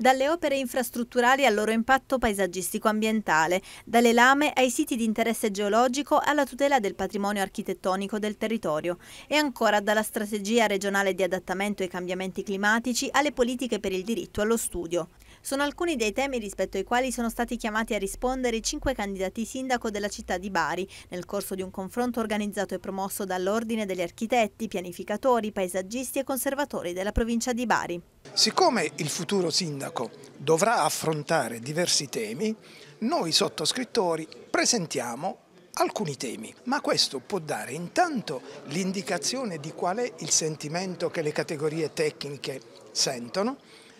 Dalle opere infrastrutturali al loro impatto paesaggistico-ambientale, dalle lame ai siti di interesse geologico alla tutela del patrimonio architettonico del territorio e ancora dalla strategia regionale di adattamento ai cambiamenti climatici alle politiche per il diritto allo studio. Sono alcuni dei temi rispetto ai quali sono stati chiamati a rispondere i cinque candidati sindaco della città di Bari nel corso di un confronto organizzato e promosso dall'Ordine degli Architetti, Pianificatori, Paesaggisti e Conservatori della provincia di Bari. Siccome il futuro sindaco dovrà affrontare diversi temi, noi sottoscrittori presentiamo alcuni temi, ma questo può dare intanto l'indicazione di qual è il sentimento che le categorie tecniche sentono,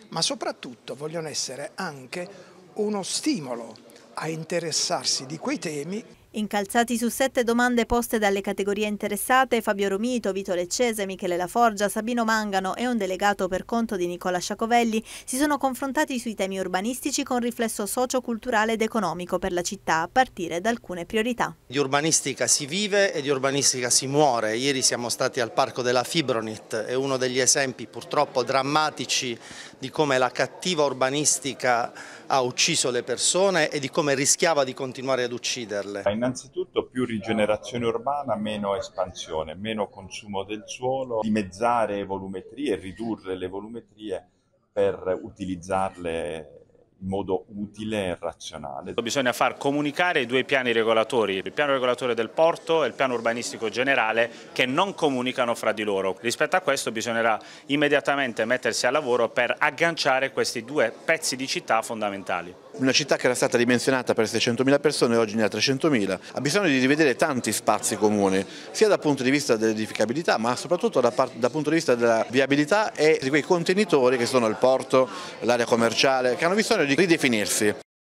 ma soprattutto vogliono essere anche uno stimolo a interessarsi di quei temi Incalzati su sette domande poste dalle categorie interessate, Fabio Romito, Vito Leccese, Michele Laforgia, Sabino Mangano e un delegato per conto di Nicola Sciacovelli si sono confrontati sui temi urbanistici con riflesso socio-culturale ed economico per la città, a partire da alcune priorità. Di urbanistica si vive e di urbanistica si muore. Ieri siamo stati al Parco della Fibronit, è uno degli esempi purtroppo drammatici di come la cattiva urbanistica ha ucciso le persone e di come rischiava di continuare ad ucciderle innanzitutto più rigenerazione urbana, meno espansione, meno consumo del suolo, dimezzare volumetrie, ridurre le volumetrie per utilizzarle in modo utile e razionale. Bisogna far comunicare i due piani regolatori, il piano regolatore del porto e il piano urbanistico generale che non comunicano fra di loro. Rispetto a questo bisognerà immediatamente mettersi al lavoro per agganciare questi due pezzi di città fondamentali una città che era stata dimensionata per 600.000 persone e oggi ne ha 300.000, ha bisogno di rivedere tanti spazi comuni, sia dal punto di vista dell'edificabilità ma soprattutto dal, dal punto di vista della viabilità e di quei contenitori che sono il porto, l'area commerciale, che hanno bisogno di ridefinirsi.